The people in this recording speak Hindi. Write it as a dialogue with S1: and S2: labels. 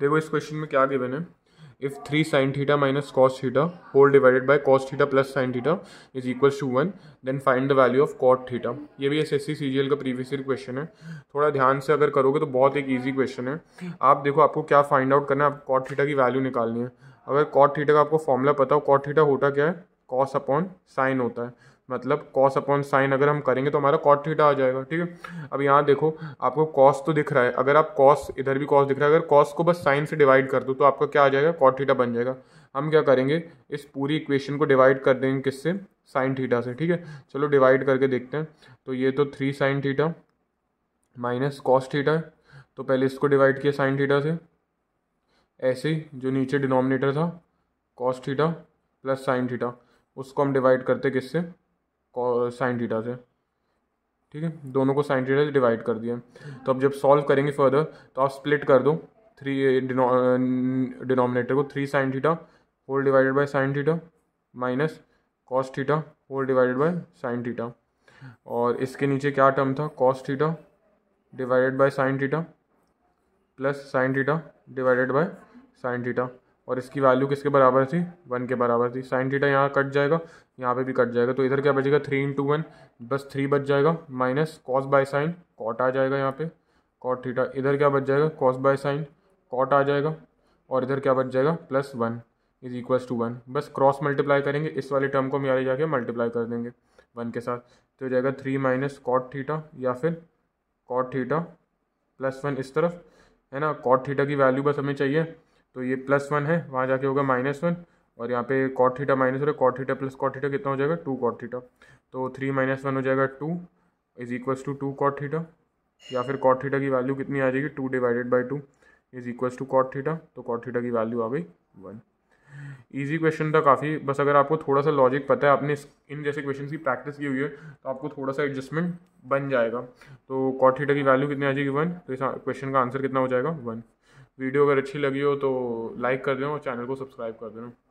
S1: देखो इस क्वेश्चन में क्या गिवन है if three sine theta minus cos theta whole divided by cos theta plus sine theta is equal to one then find the value of cot theta ये भी S S C C G L का प्रीवियस ईयर क्वेश्चन है थोड़ा ध्यान से अगर करोगे तो बहुत एक ईजी क्वेश्चन है आप देखो आपको क्या फाइंड आउट करना है आपको कॉट थीटा की वैल्यू निकालनी है अगर कॉट थीटा का आपको फॉर्मूला पता हो कॉट थीटा होता क्या है कॉस अपॉन साइन होता है मतलब कॉस अपॉन साइन अगर हम करेंगे तो हमारा कॉट थीटा आ जाएगा ठीक है अब यहाँ देखो आपको कॉस तो दिख रहा है अगर आप कॉस इधर भी कॉस दिख रहा है अगर कॉस को बस साइन से डिवाइड कर दो तो आपका क्या आ जाएगा कॉट थीटा बन जाएगा हम क्या करेंगे इस पूरी इक्वेशन को डिवाइड कर देंगे किससे साइन थीटा से ठीक है चलो डिवाइड करके देखते हैं तो ये तो three sine theta minus cos theta है तो पहले इसको डिवाइड किया साइन थीटा से ऐसे ही जो नीचे डिनोमिनेटर था cos theta plus sine theta उसको हम डिवाइड करते किससे साइन थीटा से ठीक है दोनों को साइन थीटा से डिवाइड कर दिया तो अब जब सॉल्व करेंगे फर्दर तो आप स्प्लिट कर दो थ्री डिनोमिनेटर को three sine theta whole divided by sine theta minus cos theta whole divided by sine theta और इसके नीचे क्या टर्म था cos theta divided by sine theta plus sine theta divided by sine theta और इसकी वैल्यू किसके बराबर थी वन के बराबर थी साइन थीटा यहाँ कट जाएगा यहाँ पे भी कट जाएगा तो इधर क्या बचेगा थ्री इन टू वन बस थ्री बच जाएगा minus cos by sine cot आ जाएगा यहाँ पे कॉट थीटा इधर क्या बच जाएगा कॉस बाय साइन कॉट आ जाएगा और इधर क्या बच जाएगा plus one is equals to one बस क्रॉस मल्टीप्लाई करेंगे इस वाले टर्म को हम यहाँ जाके मल्टीप्लाई कर देंगे वन के साथ तो हो जाएगा थ्री माइनस कॉट थीटा या फिर कॉट थीटा प्लस वन इस तरफ है ना कॉट थीटा की वैल्यू बस हमें चाहिए तो ये प्लस वन है वहाँ जाके होगा माइनस वन और यहाँ पे कॉट थीटा माइनस हो रहा है cot theta plus cot theta कितना हो जाएगा टू कॉट थीटा तो थ्री माइनस वन हो जाएगा two is equals to two cot theta या फिर कॉट थीटा की वैल्यू कितनी आ जाएगी two divided by two is equals to cot theta तो कॉट थीटा की वैल्यू आ गई वन ईजी क्वेश्चन था काफ़ी बस अगर आपको थोड़ा सा लॉजिक पता है आपने इन जैसे क्वेश्चन की प्रैक्टिस की हुई है तो आपको थोड़ा सा एडजस्टमेंट बन जाएगा तो कॉट थीटा की वैल्यू कितनी आ जाएगी वन तो इस क्वेश्चन का आंसर कितना हो जाएगा वन वीडियो अगर अच्छी लगी हो तो लाइक कर दें और चैनल को सब्सक्राइब कर दें